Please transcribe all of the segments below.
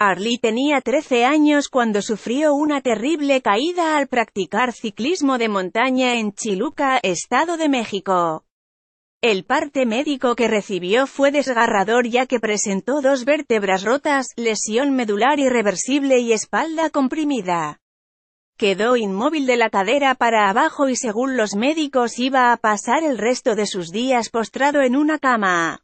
Arlie tenía 13 años cuando sufrió una terrible caída al practicar ciclismo de montaña en Chiluca, Estado de México. El parte médico que recibió fue desgarrador ya que presentó dos vértebras rotas, lesión medular irreversible y espalda comprimida. Quedó inmóvil de la cadera para abajo y según los médicos iba a pasar el resto de sus días postrado en una cama.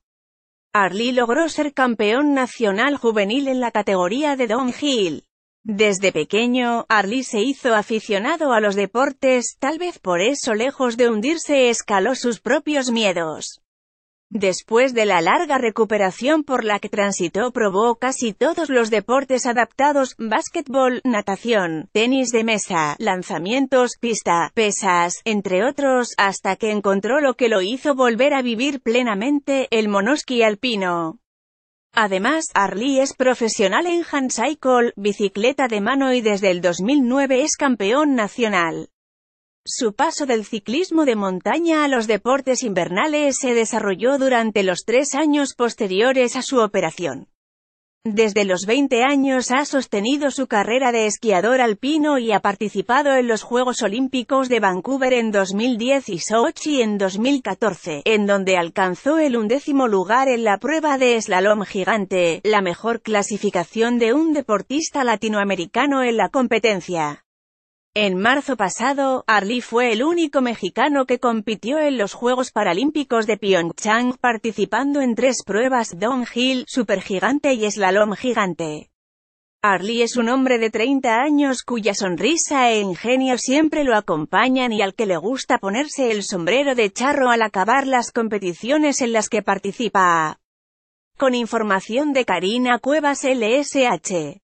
Arlie logró ser campeón nacional juvenil en la categoría de Don hill. Desde pequeño, Arlie se hizo aficionado a los deportes, tal vez por eso lejos de hundirse escaló sus propios miedos. Después de la larga recuperación por la que transitó probó casi todos los deportes adaptados, básquetbol, natación, tenis de mesa, lanzamientos, pista, pesas, entre otros, hasta que encontró lo que lo hizo volver a vivir plenamente, el monoski alpino. Además, Arlie es profesional en hand bicicleta de mano y desde el 2009 es campeón nacional. Su paso del ciclismo de montaña a los deportes invernales se desarrolló durante los tres años posteriores a su operación. Desde los 20 años ha sostenido su carrera de esquiador alpino y ha participado en los Juegos Olímpicos de Vancouver en 2010 y Sochi en 2014, en donde alcanzó el undécimo lugar en la prueba de slalom gigante, la mejor clasificación de un deportista latinoamericano en la competencia. En marzo pasado, Arli fue el único mexicano que compitió en los Juegos Paralímpicos de Pyeongchang, participando en tres pruebas downhill, supergigante y slalom gigante. Arlie es un hombre de 30 años cuya sonrisa e ingenio siempre lo acompañan y al que le gusta ponerse el sombrero de charro al acabar las competiciones en las que participa. Con información de Karina Cuevas LSH.